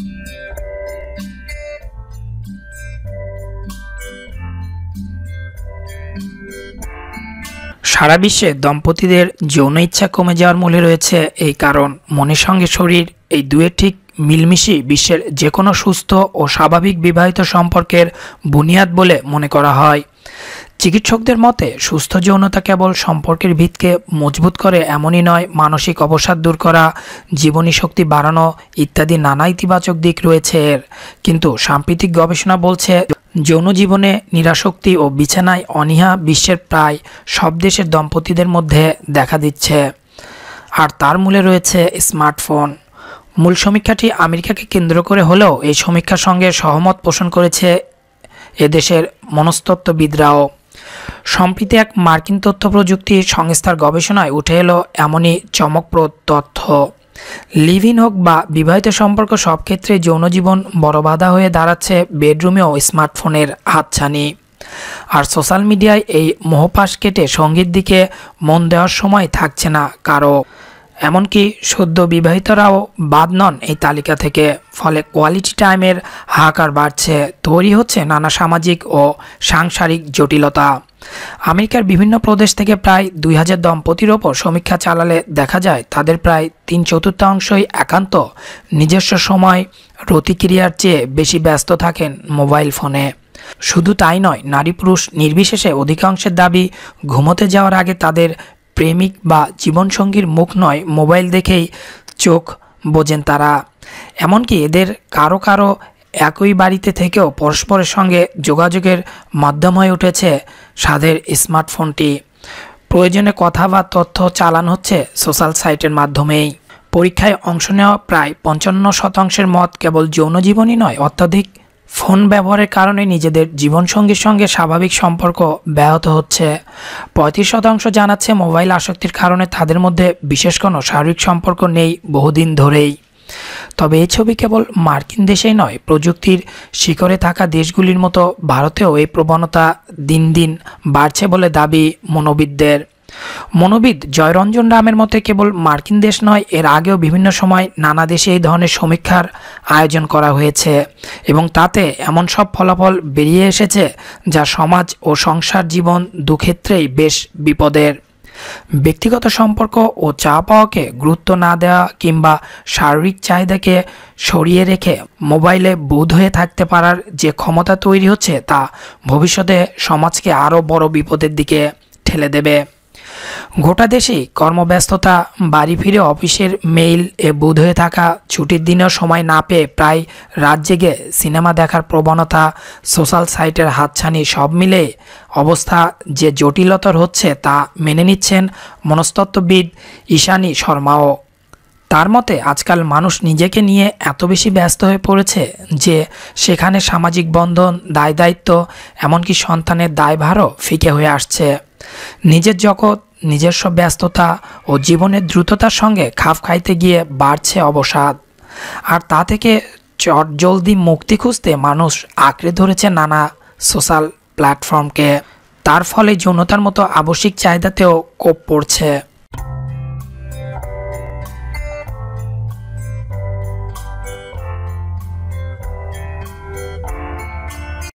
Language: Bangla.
সারা বিশ্বে দম্পতিদের যৌন ইচ্ছা কমে যাওয়ার মূলে রয়েছে এই কারণ মনের সঙ্গে শরীর এই দুয়ে ঠিক মিলমিশি বিশ্বের যে কোনো সুস্থ ও স্বাভাবিক বিবাহিত সম্পর্কের বুনিয়াদ বলে মনে করা হয় চিকিৎসকদের মতে সুস্থ যৌনতা কেবল সম্পর্কের ভিতকে মজবুত করে এমনই নয় মানসিক অবসাদ দূর করা জীবনী শক্তি বাড়ানো ইত্যাদি নানা ইতিবাচক দিক রয়েছে এর কিন্তু সাম্প্রতিক গবেষণা বলছে যৌন জীবনে নিরাশক্তি ও বিছানায় অনীহা বিশ্বের প্রায় সব দেশের দম্পতিদের মধ্যে দেখা দিচ্ছে আর তার মূলে রয়েছে স্মার্টফোন মূল সমীক্ষাটি আমেরিকাকে কেন্দ্র করে হলেও এই সমীক্ষার সঙ্গে সহমত পোষণ করেছে এদেশের মনস্তত্ত্ববিদরাও সম্প্রতি এক মার্কিন তথ্য প্রযুক্তি সংস্থার গবেষণায় উঠে এলো এমনই চমকপ্রদ তথ্য লিভ হোক বা বিবাহিত সম্পর্ক সব ক্ষেত্রে যৌনজীবন বড় বাধা হয়ে দাঁড়াচ্ছে বেডরুমেও স্মার্টফোনের হাতছানি আর সোশ্যাল মিডিয়ায় এই মোহপাশ কেটে সঙ্গীর দিকে মন দেওয়ার সময় থাকছে না কারো এমনকি সদ্য বিবাহিতরাও বাদ নন এই তালিকা থেকে ফলে কোয়ালিটি টাইমের হাহাকার বাড়ছে তৈরি হচ্ছে নানা সামাজিক ও সাংসারিক জটিলতা আমেরিকার বিভিন্ন প্রদেশ থেকে প্রায় দুই হাজার দম্পতির ওপর সমীক্ষা চালালে দেখা যায় তাদের প্রায় তিন চতুর্থাংশই একান্ত নিজস্ব সময় রতিক্রিয়ার চেয়ে বেশি ব্যস্ত থাকেন মোবাইল ফোনে শুধু তাই নয় নারী পুরুষ নির্বিশেষে অধিকাংশের দাবি ঘুমোতে যাওয়ার আগে তাদের প্রেমিক বা জীবনসঙ্গীর মুখ নয় মোবাইল দেখেই চোখ বোঝেন তারা এমনকি এদের কারো কারো একই বাড়িতে থেকেও পরস্পরের সঙ্গে যোগাযোগের মাধ্যম হয়ে উঠেছে সাদের স্মার্টফোনটি প্রয়োজনে কথা বা তথ্য চালান হচ্ছে সোশ্যাল সাইটের মাধ্যমেই পরীক্ষায় অংশ নেওয়া প্রায় পঞ্চান্ন শতাংশের মত কেবল যৌনজীবনই নয় অত্যাধিক ফোন ব্যবহারের কারণে নিজেদের জীবনসঙ্গীর সঙ্গে স্বাভাবিক সম্পর্ক ব্যাহত হচ্ছে পঁয়ত্রিশ শতাংশ জানাচ্ছে মোবাইল আসক্তির কারণে তাদের মধ্যে বিশেষ কোনো শারীরিক সম্পর্ক নেই বহুদিন ধরেই তবে এই ছবি কেবল মার্কিন দেশেই নয় প্রযুক্তির শিখরে থাকা দেশগুলির মতো ভারতেও এই প্রবণতা দিন দিন বাড়ছে বলে দাবি মনোবিদদের মনোবিদ জয়রঞ্জন রামের মতে কেবল মার্কিন দেশ নয় এর আগেও বিভিন্ন সময় নানা দেশে এই ধরনের সমীক্ষার আয়োজন করা হয়েছে এবং তাতে এমন সব ফলাফল বেরিয়ে এসেছে যা সমাজ ও সংসার জীবন দুক্ষেত্রেই বেশ বিপদের ব্যক্তিগত সম্পর্ক ও চা পাওয়াকে গুরুত্ব না দেওয়া কিংবা শারীরিক চাহিদাকে সরিয়ে রেখে মোবাইলে বুধ হয়ে থাকতে পারার যে ক্ষমতা তৈরি হচ্ছে তা ভবিষ্যতে সমাজকে আরও বড় বিপদের দিকে ঠেলে দেবে গোটা দেশেই কর্মব্যস্ততা বাড়ি ফিরে অফিসের মেইল এ বুধ হয়ে থাকা ছুটির দিনেও সময় না পেয়ে প্রায় রাত জেগে সিনেমা দেখার প্রবণতা সোশ্যাল সাইটের হাতছানি সব মিলে অবস্থা যে জটিলতর হচ্ছে তা মেনে নিচ্ছেন মনস্তত্ত্ববিদ ঈশানী শর্মাও তার মতে আজকাল মানুষ নিজেকে নিয়ে এত বেশি ব্যস্ত হয়ে পড়েছে যে সেখানে সামাজিক বন্ধন দায় দায়িত্ব এমনকি সন্তানের দায়ভারও ফিকে হয়ে আসছে নিজের জগৎ নিজস্ব ব্যস্ততা ও জীবনের দ্রুততার সঙ্গে খাপ খাইতে গিয়ে বাড়ছে অবসাদ আর তা থেকে চটজলদি মুক্তি খুঁজতে মানুষ আঁকড়ে ধরেছে নানা সোশ্যাল প্ল্যাটফর্মকে তার ফলে যৌনতার মতো আবশ্যিক চাহিদাতেও কোপ পড়ছে